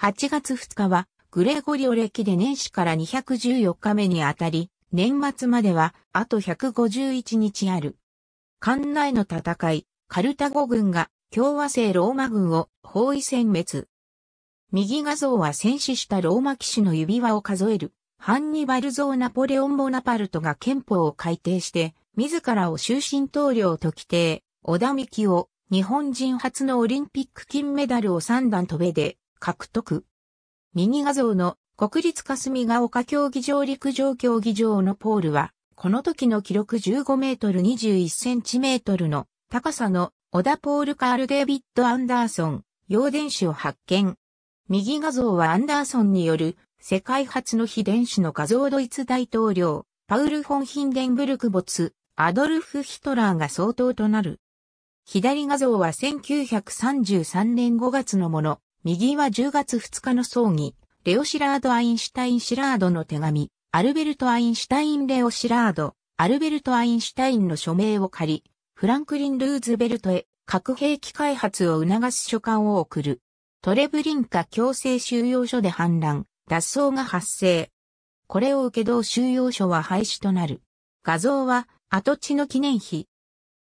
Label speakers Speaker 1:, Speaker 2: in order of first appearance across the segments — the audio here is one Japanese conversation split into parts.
Speaker 1: 8月2日は、グレゴリオ歴で年始から214日目にあたり、年末までは、あと151日ある。艦内の戦い、カルタゴ軍が共和制ローマ軍を包囲殲滅。右画像は戦死したローマ騎士の指輪を数える、ハンニバル像ナポレオン・ボナパルトが憲法を改定して、自らを終身統領と規定、小田幹を日本人初のオリンピック金メダルを3段飛べで、獲得。右画像の国立霞ヶ丘競技場陸上競技場のポールは、この時の記録15メートル21センチメートルの高さの小田ポール・カール・デイビッド・アンダーソン、陽電子を発見。右画像はアンダーソンによる世界初の非電子の画像ドイツ大統領、パウル・フォン・ヒンデンブルク没、アドルフ・ヒトラーが相当となる。左画像は1933年5月のもの、右は10月2日の葬儀、レオシラード・アインシュタイン・シラードの手紙、アルベルト・アインシュタイン・レオシラード、アルベルト・アインシュタインの署名を借り、フランクリン・ルーズベルトへ核兵器開発を促す書簡を送る。トレブリンカ強制収容所で反乱、脱走が発生。これを受け同収容所は廃止となる。画像は跡地の記念碑。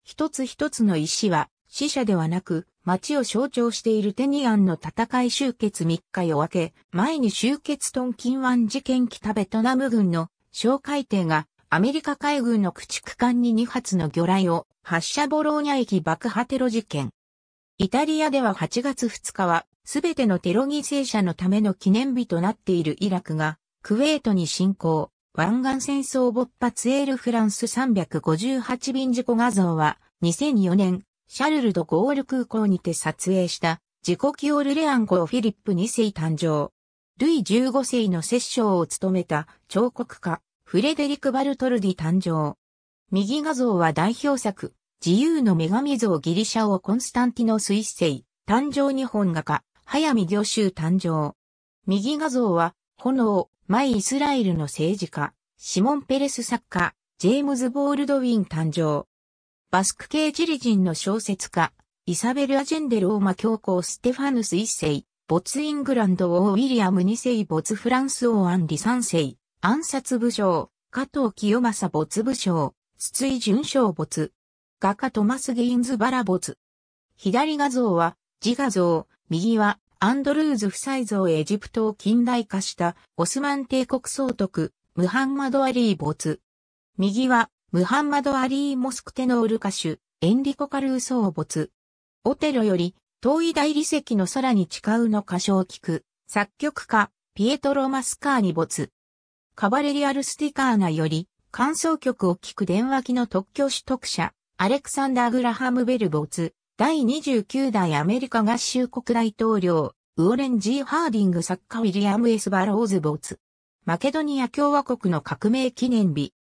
Speaker 1: 一つ一つの石は死者ではなく、町を象徴しているテニアンの戦い終結3日夜明け、前に終結トンキンワン事件北ベトナム軍の小海艇がアメリカ海軍の駆逐艦に2発の魚雷を発射ボローニャ駅爆破テロ事件。イタリアでは8月2日は、すべてのテロ犠牲者のための記念日となっているイラクが、クウェートに侵攻、湾岸戦争勃発エールフランス358便事故画像は、2004年、シャルル・ド・ゴール空港にて撮影した自己記オルレアン号フィリップ2世誕生。ルイ15世の摂政を務めた彫刻家フレデリク・バルトルディ誕生。右画像は代表作、自由の女神像ギリシャ王コンスタンティノス一世、誕生日本画家、早見魚州誕生。右画像は、炎、マイ・イスラエルの政治家、シモン・ペレス作家、ジェームズ・ボールドウィン誕生。バスク系チリ人の小説家、イサベル・アジェンデル・オーマ教皇ステファヌス一世、ボツ・イングランド王ウィリアム二世ボツ・フランス王アンリ三世、暗殺武将、加藤清正没武将、筒井淳将没。画家トマス・ゲインズ・バラ没。左画像は自画像、右はアンドルーズ夫妻像エジプトを近代化したオスマン帝国総督、ムハンマド・アリー没。右はムハンマド・アリー・モスクテノール歌手、エンリコ・カルーソーボツ。オテロより、遠い大理石の空に誓うの歌唱を聞く、作曲家、ピエトロ・マスカーニツ。カバレリアル・スティカーナより、感想曲を聞く電話機の特許取得者、アレクサンダー・グラハム・ベルボツ。第29代アメリカ合衆国大統領、ウォレン・ジー・ハーディング作家ウィリアム・エス・バローズツ。マケドニア共和国の革命記念日、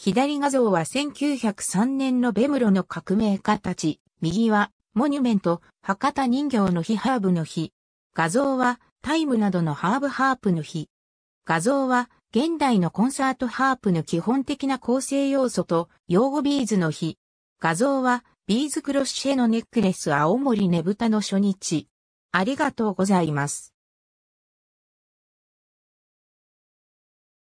Speaker 1: 左画像は1903年のベムロの革命家たち、右はモニュメント、博多人形の日ハーブの日。画像はタイムなどのハーブハープの日。画像は現代のコンサートハープの基本的な構成要素と用語ビーズの日。画像はビーズクロッシェのネックレス青森ねぶたの初日。ありがとうございます。